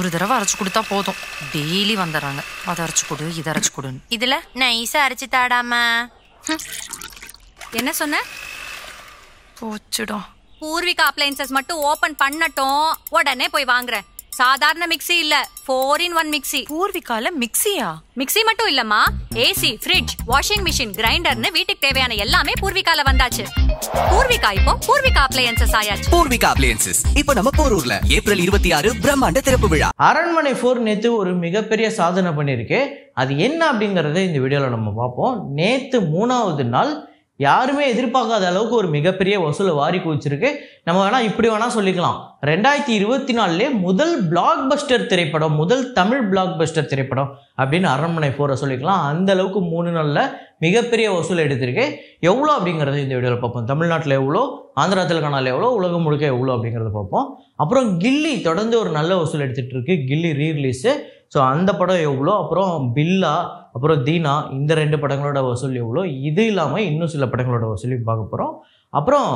ஒரு தடவை அரைச்சு கொடுத்தா போதும் டெய்லி வந்துடுறாங்க அதை அரைச்சு கொடு இதை அரைச்சு கொடுன்னு இதில் நைஸா அரைச்சு தாடாம என்ன சொன்ன போச்சுடும் பூர்வீக அப்ளைன்சஸ் மட்டும் ஓப்பன் பண்ணட்டும் உடனே போய் வாங்குறேன் சாதாரண மிக்ஸி இல்ல ஃபோர் இன் ஒன் மிக்ஸி பூர்விகால மிக்ஸியா மிக்ஸி மட்டும் இல்லம்மா ஏசி ஃப்ரிட்ஜ் வாஷிங் மிஷின் கிரைண்டர்னு வீட்டுக்கு தேவையான எல்லாமே பூர்விகால வந்தாச்சு பூர்விகா இப்போ பூர்விகா அப்ளையன்சஸ் ஆயாச்சு பூர்விகா அப்ளையன்சஸ் இப்போ நம்ம போரூர்ல ஏப்ரல் இருபத்தி ஆறு பிரம்மாண்ட திறப்பு விழா அரண்மனை போர் நேத்து ஒரு மிகப்பெரிய சாதனை பண்ணியிருக்கு அது என்ன அப்படிங்கறத இந்த வீடியோல நம்ம பார்ப்போம் நேத்து மூணாவது நாள் யாருமே எதிர்பார்க்காத அளவுக்கு ஒரு மிகப்பெரிய வசூலை வாரி குவிச்சிருக்கு நம்ம வேணால் இப்படி வேணால் சொல்லிக்கலாம் ரெண்டாயிரத்தி இருபத்தி நாலுலே முதல் பிளாக் பஸ்டர் திரைப்படம் முதல் தமிழ் பிளாக் பஸ்டர் திரைப்படம் அப்படின்னு அரண்மனை ஃபோரை சொல்லிக்கலாம் அந்த அளவுக்கு மூணு நாளில் மிகப்பெரிய வசூல் எடுத்திருக்கு எவ்வளோ அப்படிங்கிறது இந்த வீடியோவில் பார்ப்போம் தமிழ்நாட்டில் எவ்வளோ ஆந்திரா தெலுங்கானாவில் எவ்வளோ உலகம் முழுக்க எவ்வளோ அப்படிங்கிறத பார்ப்போம் அப்புறம் கில்லி தொடர்ந்து ஒரு நல்ல வசூல் எடுத்துகிட்டு இருக்கு கில்லி ரீ ரிலீஸு ஸோ அந்த படம் எவ்வளோ அப்புறம் பில்லா அப்புறம் தீனா இந்த ரெண்டு படங்களோட வசூல் எவ்வளோ இது இல்லாமல் இன்னும் சில படங்களோட வசூலையும் பார்க்க போகிறோம் அப்புறம்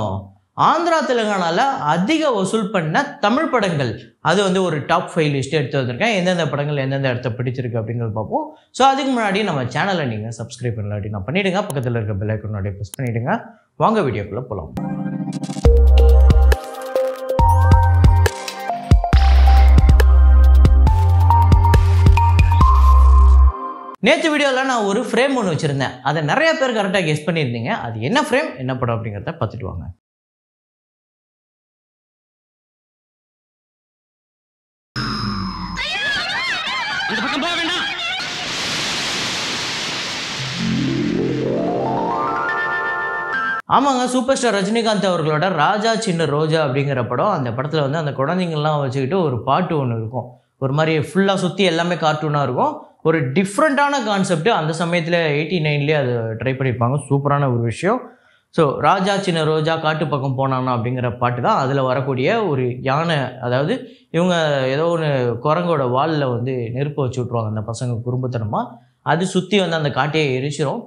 ஆந்திரா தெலுங்கானாவில் அதிக வசூல் பண்ண தமிழ் படங்கள் அது வந்து ஒரு டாப் ஃபைவ் லிஸ்ட்டு எடுத்து வந்திருக்கேன் எந்தெந்த படங்கள் எந்தெந்த இடத்த பிடிச்சிருக்கு அப்படிங்கிறது பார்ப்போம் ஸோ அதுக்கு முன்னாடி நம்ம சேனலை நீங்கள் சப்ஸ்கிரைப் பண்ணல அப்படின்னா பண்ணிவிடுங்க பக்கத்தில் இருக்க பெல் ஐக்கனோடைய ப்ரெஸ் பண்ணிவிடுங்க வாங்க வீடியோக்குள்ளே போகலாம் நேற்று வீடியோவில் நான் ஒரு ஃப்ரேம் ஒன்று வச்சுருந்தேன் அதை நிறைய பேர் கரெக்டாக கெஸ் பண்ணியிருந்தீங்க அது என்ன ஃப்ரேம் என்ன படம் அப்படிங்கிறத பார்த்துட்டு வாங்க ஆமாங்க சூப்பர் ஸ்டார் ரஜினிகாந்த் அவர்களோட ராஜா சின்ன ரோஜா அப்படிங்கிற படம் அந்த படத்தில் வந்து அந்த குழந்தைங்கள்லாம் வச்சுக்கிட்டு ஒரு பாட்டு ஒன்று இருக்கும் ஒரு மாதிரி ஃபுல்லாக சுற்றி எல்லாமே கார்ட்டூனாக இருக்கும் ஒரு டிஃப்ரெண்ட்டான கான்செப்ட் அந்த சமயத்தில் எயிட்டி நைன்லேயே அது ட்ரை பண்ணியிருப்பாங்க சூப்பரான ஒரு விஷயம் ஸோ ராஜா சின்ன ரோஜா காட்டு பக்கம் போனானா அப்படிங்கிற பாட்டு தான் அதில் வரக்கூடிய ஒரு யானை அதாவது இவங்க ஏதோ ஒன்று குரங்கோட வாலில் வந்து நெருப்பு வச்சு விட்ருவாங்க அந்த பசங்க குறும்புத்தனமாக அது சுற்றி வந்து அந்த காட்டையை எரிச்சிரும்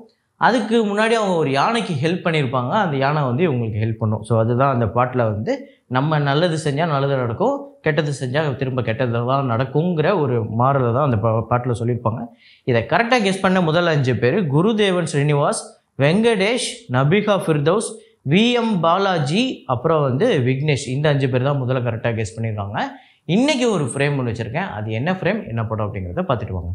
அதுக்கு முன்னாடி அவங்க ஒரு யானைக்கு ஹெல்ப் பண்ணியிருப்பாங்க அந்த யானை வந்து இவங்களுக்கு ஹெல்ப் பண்ணும் ஸோ அதுதான் அந்த பாட்டில் வந்து நம்ம நல்லது செஞ்சால் நல்லது நடக்கும் கெட்டது செஞ்சால் திரும்ப கெட்டது தான் நடக்குங்கிற ஒரு மாறுதல் தான் அந்த பா பாட்டில் சொல்லியிருப்பாங்க இதை கரெக்டாக கெஸ் பண்ண முதல் அஞ்சு பேர் குருதேவன் ஸ்ரீனிவாஸ் வெங்கடேஷ் நபிகா ஃபிர்தௌஸ் விஎம் பாலாஜி அப்புறம் வந்து விக்னேஷ் இந்த அஞ்சு பேர் தான் முதல்ல கரெக்டாக கெஸ் பண்ணியிருக்காங்க இன்றைக்கி ஒரு ஃப்ரேம் ஒன்று வச்சுருக்கேன் அது என்ன ஃப்ரேம் என்ன படம் அப்படிங்கிறத பார்த்துட்டு வாங்க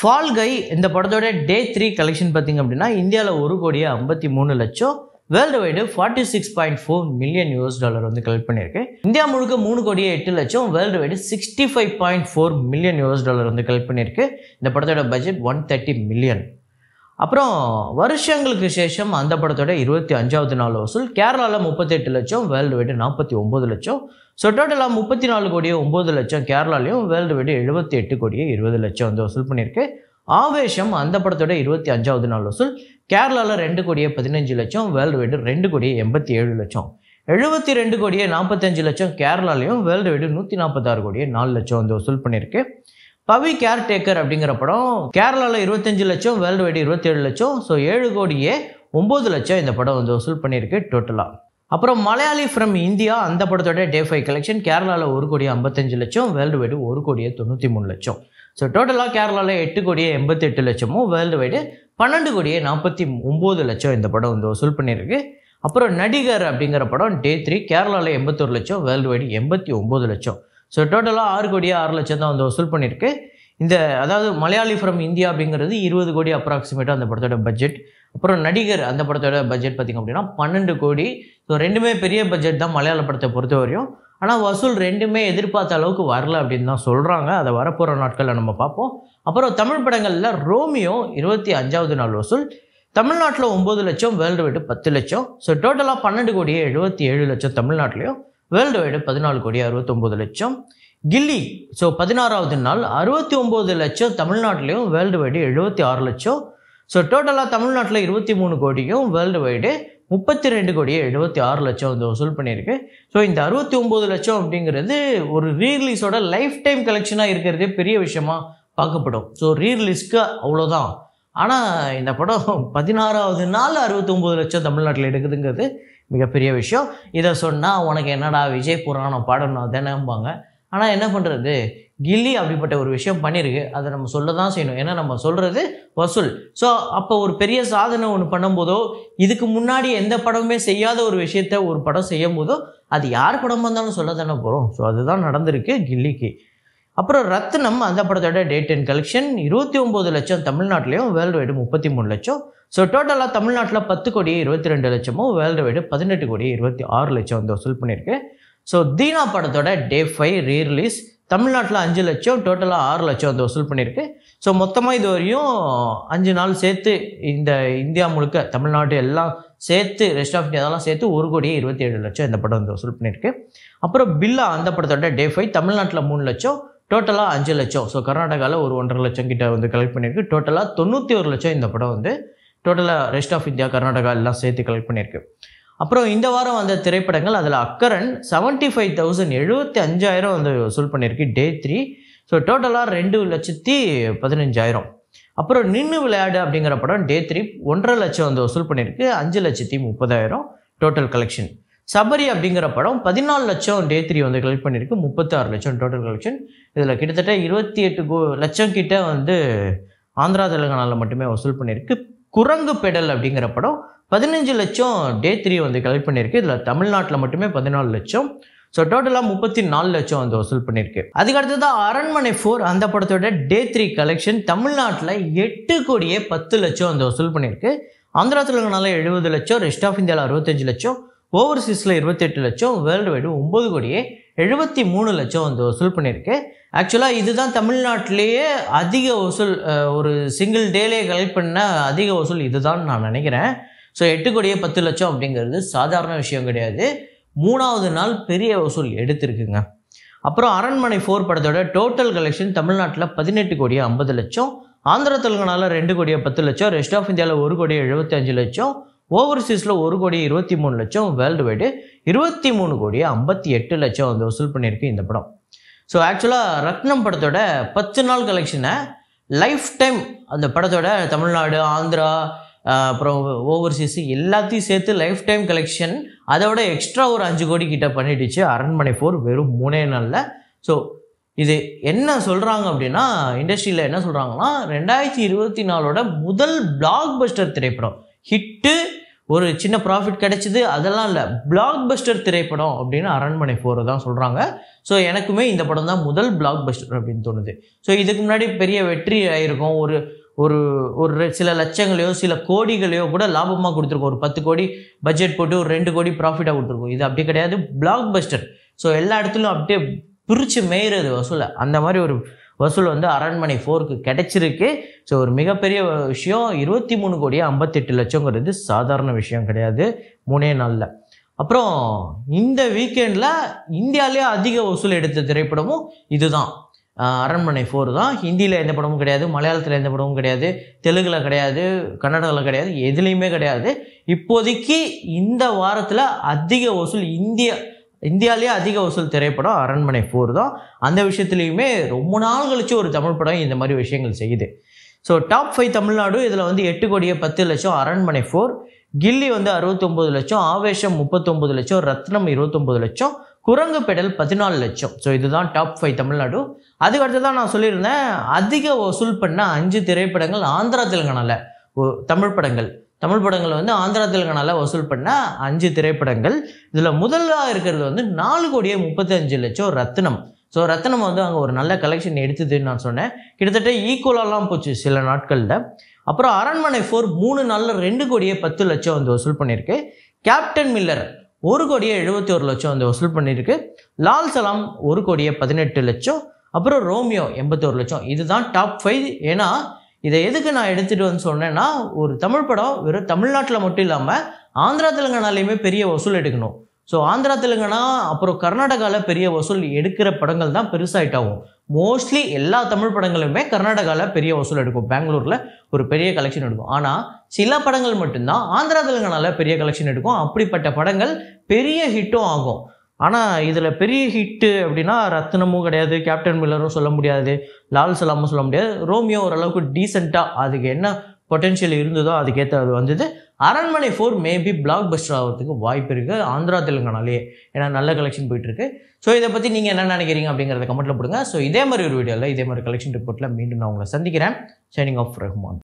ஃபால்கை இந்த படத்தோட டே த்ரீ கலெக்ஷன் பார்த்திங்க அப்படின்னா இந்தியாவில் ஒரு கோடியே ஐம்பத்தி மூணு லட்சம் world wide forty six point four million US dollar வந்து கலெக்ட் பண்ணியிருக்கு இந்தியா முழுக்க மூணு கோடியே எட்டு லட்சம் world wide sixty five point four million US dollar வந்து கலெக்ட் பண்ணியிருக்கு இந்த படத்தோட பட்ஜெட் ஒன் தேர்ட்டி மில்லியன் அப்புறம் வருஷங்களுக்கு சேஷம் அந்த படத்தோட இருபத்தி அஞ்சாவது நாள் வசூல் கேரளாவில் முப்பத்தெட்டு லட்சம் வேர்ல்டு வைடு நாற்பத்தி ஒம்பது லட்சம் ஸோ டோட்டலாக முப்பத்தி நாலு கோடியே ஒம்பது லட்சம் கேரளாலையும் வேர்ல்டு வைடு எழுபத்தி எட்டு கோடியே இருபது லட்சம் வந்து வசூல் பண்ணியிருக்கு ஆவேஷம் அந்த படத்தோட இருபத்தி அஞ்சாவது நாள் வசூல் கேரளாவில் ரெண்டு கோடியே பதினஞ்சு லட்சம் வேர்ல்டு வைடு ரெண்டு கோடியே எண்பத்தி ஏழு லட்சம் எழுபத்தி ரெண்டு கோடியே நாற்பத்தஞ்சு லட்சம் கேரளாலையும் வேர்ல்டு வைடு நூற்றி நாற்பத்தாறு கோடியே நாலு லட்சம் வந்து வசூல் பண்ணியிருக்கு பவி கேர் டேக்கர் அப்படிங்கிற படம் கேரளாவில் இருபத்தஞ்சு லட்சம் வேர்ல்டு வைடு இருபத்தேழு லட்சம் ஸோ ஏழு கோடியே ஒம்பது லட்சம் இந்த படம் வந்து வசூல் பண்ணியிருக்கு டோட்டலாக அப்புறம் மலையாளி ஃப்ரம் இந்தியா அந்த படத்தோட டே ஃபைவ் கலெக்ஷன் கேரளாவில் ஒரு கோடி ஐம்பத்தஞ்சு லட்சம் வேர்ல்டு வைடு ஒரு கோடியே தொண்ணூற்றி மூணு லட்சம் ஸோ டோட்டலாக கேரளாவில் எட்டு கோடியே எண்பத்தெட்டு லட்சமும் வேர்ல்டு வைடு பன்னெண்டு கோடியே நாற்பத்தி ஒம்பது லட்சம் இந்த படம் வந்து வசூல் பண்ணியிருக்கு அப்புறம் நடிகர் அப்படிங்கிற படம் டே த்ரீ கேரளாவில் எண்பத்தொரு லட்சம் வேர்ல்டு வைடு எண்பத்தி ஒம்பது லட்சம் ஸோ டோட்டலாக ஆறு கோடியே ஆறு லட்சம் தான் வந்து வசூல் பண்ணியிருக்கு இந்த அதாவது மலையாளி ஃப்ரம் இந்தியா அப்படிங்கிறது இருபது கோடி அப்ராக்சிமேட்டாக அந்த படத்தோட பட்ஜெட் அப்புறம் நடிகர் அந்த படத்தோட பட்ஜெட் பார்த்திங்க அப்படின்னா பன்னெண்டு கோடி ஸோ ரெண்டுமே பெரிய பட்ஜெட் தான் மலையாள படத்தை பொறுத்த வரையும் ஆனால் வசூல் ரெண்டுமே எதிர்பார்த்த அளவுக்கு வரல அப்படின்னு தான் சொல்கிறாங்க அதை வரப்போகிற நாட்களில் நம்ம பார்ப்போம் அப்புறம் தமிழ் படங்களில் ரோமியோ இருபத்தி அஞ்சாவது நாள் வசூல் தமிழ்நாட்டில் ஒம்பது லட்சம் வேர்ல்டு வைடு பத்து லட்சம் ஸோ டோட்டலாக பன்னெண்டு கோடியே எழுபத்தி ஏழு லட்சம் தமிழ்நாட்டிலையும் வேர்ல்டு வைடு பதினாலு கோடி அறுபத்தொம்போது லட்சம் கில்லி ஸோ பதினாறாவது நாள் அறுபத்தி ஒம்பது லட்சம் தமிழ்நாட்டிலையும் வேர்ல்டு வைடு எழுபத்தி ஆறு லட்சம் ஸோ டோட்டலாக தமிழ்நாட்டில் இருபத்தி மூணு கோடிக்கும் வேர்ல்டு வைடு முப்பத்தி ரெண்டு கோடியே எழுபத்தி ஆறு லட்சம் வந்து வசூல் பண்ணியிருக்கு ஸோ இந்த அறுபத்தி ஒம்பது லட்சம் அப்படிங்கிறது ஒரு ரீரிலீஸோட லைஃப் டைம் கலெக்ஷனாக இருக்கிறதே பெரிய விஷயமா பார்க்கப்படும் ஸோ ரீரிலீஸ்க்கு அவ்வளோதான் ஆனால் இந்த படம் பதினாறாவது நாள் அறுபத்தொம்போது லட்சம் தமிழ்நாட்டில் எடுக்குதுங்கிறது மிகப்பெரிய விஷயம் இதை சொன்னால் உனக்கு என்னடா விஜய் புராணம் பாடணும் தானேம்பாங்க ஆனால் என்ன பண்ணுறது கில்லி அப்படிப்பட்ட ஒரு விஷயம் பண்ணியிருக்கு அதை நம்ம சொல்ல தான் செய்யணும் ஏன்னா நம்ம சொல்கிறது வசூல் ஸோ அப்போ ஒரு பெரிய சாதனை ஒன்று பண்ணும்போதோ இதுக்கு முன்னாடி எந்த படமுமே செய்யாத ஒரு விஷயத்த ஒரு படம் செய்யும் போதோ அது யார் படம் வந்தாலும் சொல்ல தானே போகிறோம் ஸோ அதுதான் நடந்திருக்கு கில்லிக்கு அப்புறம் ரத்னம் அந்த படத்தோட டேட் அண்ட் கலெக்ஷன் இருபத்தி ஒம்பது லட்சம் தமிழ்நாட்டிலையும் வேர்ல்டு வைடு முப்பத்தி மூணு லட்சம் ஸோ டோட்டலாக தமிழ்நாட்டில் பத்து கோடி இருபத்தி ரெண்டு லட்சமும் வேர்ல்டு வைடு பதினெட்டு கோடி இருபத்தி ஆறு லட்சம் வந்து வசூல் பண்ணியிருக்கு ஸோ தீனா படத்தோட டே ஃபைவ் ரீ ரிலீஸ் தமிழ்நாட்டில் அஞ்சு லட்சம் டோட்டலாக ஆறு லட்சம் வந்து வசூல் பண்ணியிருக்கு ஸோ மொத்தமாக இது வரையும் அஞ்சு நாள் சேர்த்து இந்த இந்தியா முழுக்க தமிழ்நாட்டு எல்லாம் சேர்த்து ரெஸ்ட் ஆஃப் இந்தியாலாம் சேர்த்து ஒரு கோடியே இருபத்தி ஏழு லட்சம் இந்த படம் வந்து வசூல் பண்ணியிருக்கு அப்புறம் பில்லா அந்த படத்தோட டே ஃபைவ் தமிழ்நாட்டில் மூணு லட்சம் டோட்டலாக அஞ்சு லட்சம் ஸோ கர்நாடகாவில் ஒரு ஒன்றரை லட்சம் கிட்ட வந்து கலெக்ட் பண்ணியிருக்கு டோட்டலாக தொண்ணூற்றி ஒரு லட்சம் இந்த படம் வந்து டோட்டலாக ரெஸ்ட் ஆஃப் இந்தியா கர்நாடகா எல்லாம் சேர்த்து கலெக்ட் பண்ணியிருக்கு அப்புறம் இந்த வாரம் வந்த திரைப்படங்கள் அதில் அக்கரன் செவன்ட்டி ஃபைவ் தௌசண்ட் எழுபத்தி அஞ்சாயிரம் வந்து வசூல் பண்ணியிருக்கு டே த்ரீ ஸோ டோட்டலாக ரெண்டு லட்சத்தி பதினஞ்சாயிரம் அப்புறம் நின்று விளையாடு அப்படிங்கிற படம் டே த்ரீ ஒன்றரை லட்சம் வந்து வசூல் பண்ணியிருக்கு அஞ்சு லட்சத்தி முப்பதாயிரம் டோட்டல் கலெக்ஷன் சபரி அப்படிங்கிற படம் பதினாலு லட்சம் டே த்ரீ வந்து கலெக்ட் பண்ணியிருக்கு முப்பத்தாறு லட்சம் டோட்டல் கலெக்ஷன் இதில் கிட்டத்தட்ட இருபத்தி எட்டு கோ லட்சம் கிட்ட வந்து ஆந்திரா தெலுங்கானாவில் மட்டுமே வசூல் பண்ணியிருக்கு குரங்கு பெடல் அப்படிங்கிற படம் பதினஞ்சு லட்சம் டே த்ரீ வந்து கலெக்ட் பண்ணியிருக்கு இதில் தமிழ்நாட்டில் மட்டுமே பதினாலு லட்சம் ஸோ டோட்டலாக முப்பத்தி நாலு லட்சம் வந்து வசூல் பண்ணியிருக்கு அதுக்கு தான் அரண்மனை ஃபோர் அந்த படத்தோட டே த்ரீ கலெக்ஷன் தமிழ்நாட்டில் எட்டு கோடியே பத்து லட்சம் வந்து வசூல் பண்ணியிருக்கு ஆந்திரா தெலுங்கானாவில் எழுபது லட்சம் ரெஸ்ட் ஆஃப் இந்தியாவில் அறுபத்தஞ்சு லட்சம் ஓவர்சீஸில் இருபத்தெட்டு லட்சம் வேர்ல்டு வைடு ஒம்பது கோடியே எழுபத்தி மூணு லட்சம் வந்து வசூல் பண்ணியிருக்கு ஆக்சுவலாக இதுதான் தமிழ்நாட்டிலேயே அதிக வசூல் ஒரு சிங்கிள் டேலே கலெக்ட் பண்ண அதிக வசூல் இதுதான் நான் நினைக்கிறேன் ஸோ எட்டு கோடியே பத்து லட்சம் அப்படிங்கிறது சாதாரண விஷயம் கிடையாது மூணாவது நாள் பெரிய வசூல் எடுத்திருக்குங்க அப்புறம் அரண்மனை ஃபோர் படத்தோட டோட்டல் கலெக்ஷன் தமிழ்நாட்டில் பதினெட்டு கோடியே ஐம்பது லட்சம் ஆந்திர தெலுங்கானாவில் ரெண்டு கோடியே பத்து லட்சம் ரெஸ்ட் ஆஃப் இந்தியாவில் ஒரு கோடியே எழுபத்தஞ்சு லட்சம் ஓவர்சீஸில் ஒரு கோடி இருபத்தி மூணு லட்சம் வேர்ல்டு வைடு இருபத்தி மூணு கோடி ஐம்பத்தி எட்டு லட்சம் வந்து வசூல் பண்ணியிருக்கு இந்த படம் ஸோ ஆக்சுவலாக ரத்னம் படத்தோட பத்து நாள் கலெக்ஷனை லைஃப் டைம் அந்த படத்தோட தமிழ்நாடு ஆந்திரா அப்புறம் ஓவர்சீஸ் எல்லாத்தையும் சேர்த்து லைஃப் டைம் கலெக்ஷன் அதோட எக்ஸ்ட்ரா ஒரு அஞ்சு கோடி கிட்ட பண்ணிடுச்சு அரண்மனை ஃபோர் வெறும் மூணே நாளில் ஸோ இது என்ன சொல்கிறாங்க அப்படின்னா இண்டஸ்ட்ரியில் என்ன சொல்கிறாங்கன்னா ரெண்டாயிரத்தி இருபத்தி நாலோட முதல் பிளாக் பஸ்டர் திரைப்படம் ஹிட்டு ஒரு சின்ன ப்ராஃபிட் கிடைச்சிது அதெல்லாம் இல்லை பிளாக் பஸ்டர் திரைப்படம் அப்படின்னு அரண்மனை ஃபோரை தான் சொல்கிறாங்க ஸோ எனக்குமே இந்த படம் தான் முதல் பிளாக் பஸ்டர் அப்படின்னு தோணுது ஸோ இதுக்கு முன்னாடி பெரிய வெற்றி ஆகிருக்கும் ஒரு ஒரு ஒரு சில லட்சங்களையோ சில கோடிகளையோ கூட லாபமாக கொடுத்துருக்கோம் ஒரு பத்து கோடி பட்ஜெட் போட்டு ஒரு ரெண்டு கோடி ப்ராஃபிட்டாக கொடுத்துருக்கோம் இது அப்படி கிடையாது பிளாக் பஸ்டர் ஸோ எல்லா இடத்துலையும் அப்படியே பிரித்து மேயிறது வசூலை அந்த மாதிரி ஒரு வசூல் வந்து அரண்மனை ஃபோருக்கு கிடைச்சிருக்கு ஸோ ஒரு மிகப்பெரிய விஷயம் இருபத்தி மூணு கோடியே ஐம்பத்தெட்டு லட்சங்கிறது சாதாரண விஷயம் கிடையாது மூணே நாளில் அப்புறம் இந்த வீக்கெண்டில் இந்தியாவிலேயே அதிக வசூல் எடுத்த திரைப்படமும் இதுதான் அரண்மனை ஃபோர் தான் ஹிந்தியில் எந்த படமும் கிடையாது மலையாளத்தில் எந்த படமும் கிடையாது தெலுங்கில் கிடையாது கன்னடாவில் கிடையாது எதுலேயுமே கிடையாது இப்போதைக்கு இந்த வாரத்தில் அதிக வசூல் இந்திய இந்தியாவிலேயே அதிக வசூல் திரைப்படம் அரண்மனை ஃபோர் தான் அந்த விஷயத்துலேயுமே ரொம்ப நாள் கழிச்சு ஒரு தமிழ் படம் இந்த மாதிரி விஷயங்கள் செய்யுது ஸோ டாப் ஃபைவ் தமிழ்நாடு இதில் வந்து எட்டு கோடியே பத்து லட்சம் அரண்மனை ஃபோர் கில்லி வந்து அறுபத்தொம்பது லட்சம் ஆவேஷம் முப்பத்தொம்பது லட்சம் ரத்னம் இருபத்தொம்பது லட்சம் குரங்கு பெடல் பதினாலு லட்சம் ஸோ இதுதான் டாப் ஃபைவ் தமிழ்நாடு அதுக்கடுத்து தான் நான் சொல்லியிருந்தேன் அதிக வசூல் பண்ண அஞ்சு திரைப்படங்கள் ஆந்திரா தெலுங்கானால தமிழ் படங்கள் தமிழ் படங்கள் வந்து ஆந்திரா தெலுங்கானால வசூல் பண்ண அஞ்சு திரைப்படங்கள் இதில் முதலாக இருக்கிறது வந்து நாலு கோடியே முப்பத்தி அஞ்சு லட்சம் ரத்னம் ஸோ ரத்னம் வந்து அங்கே ஒரு நல்ல கலெக்ஷன் எடுத்ததுன்னு நான் சொன்னேன் கிட்டத்தட்ட ஈக்குவலாலாம் போச்சு சில நாட்களில் அப்புறம் அரண்மனை ஃபோர் மூணு நாளில் ரெண்டு கோடியே பத்து லட்சம் வந்து வசூல் பண்ணியிருக்கு கேப்டன் மில்லர் ஒரு கோடியே எழுபத்தி ஒரு லட்சம் வந்து வசூல் பண்ணியிருக்கு லால் சலாம் ஒரு கோடியே பதினெட்டு லட்சம் அப்புறம் ரோமியோ எண்பத்தோரு லட்சம் இதுதான் டாப் ஃபைவ் ஏன்னா இதை எதுக்கு நான் எடுத்துகிட்டு வந்து சொன்னேன்னா ஒரு தமிழ் படம் வெறும் தமிழ்நாட்டில் மட்டும் இல்லாமல் ஆந்திரா தெலுங்கானாலையுமே பெரிய வசூல் எடுக்கணும் ஸோ ஆந்திரா தெலுங்கானா அப்புறம் கர்நாடகாவில் பெரிய வசூல் எடுக்கிற படங்கள் தான் பெருசாக ஆகும் மோஸ்ட்லி எல்லா தமிழ் படங்களுமே கர்நாடகாவில் பெரிய வசூல் எடுக்கும் பெங்களூரில் ஒரு பெரிய கலெக்ஷன் எடுக்கும் ஆனால் சில படங்கள் மட்டும்தான் ஆந்திரா தெலுங்கானாவில் பெரிய கலெக்ஷன் எடுக்கும் அப்படிப்பட்ட படங்கள் பெரிய ஹிட்டும் ஆகும் ஆனால் இதில் பெரிய ஹிட்டு அப்படின்னா ரத்னமும் கிடையாது கேப்டன் மில்லரும் சொல்ல முடியாது லால் சலாமும் சொல்ல முடியாது ரோமியோ ஓரளவுக்கு டீசெண்டாக அதுக்கு என்ன பொட்டென்ஷியல் இருந்ததோ அதுக்கேற்ற அது வந்தது அரண்மனை ஃபோர் மேபி பிளாக் பஸ்டர் ஆகிறதுக்கு வாய்ப்பு இருக்குது ஆந்திரா தெலுங்கானாலே ஏன்னா நல்ல கலெக்ஷன் போயிட்டுருக்கு ஸோ இதை பற்றி நீங்கள் என்ன நினைக்கிறீங்க அப்படிங்கிறத கமெண்ட்டில் போடுங்க ஸோ இதே மாதிரி ஒரு வீடியோவில் இதே மாதிரி கலெக்ஷன் ரிப்போர்ட்டில் மீண்டும் நான் உங்களை சந்திக்கிறேன் சைனிங் ஆஃப் ரஹ்மான்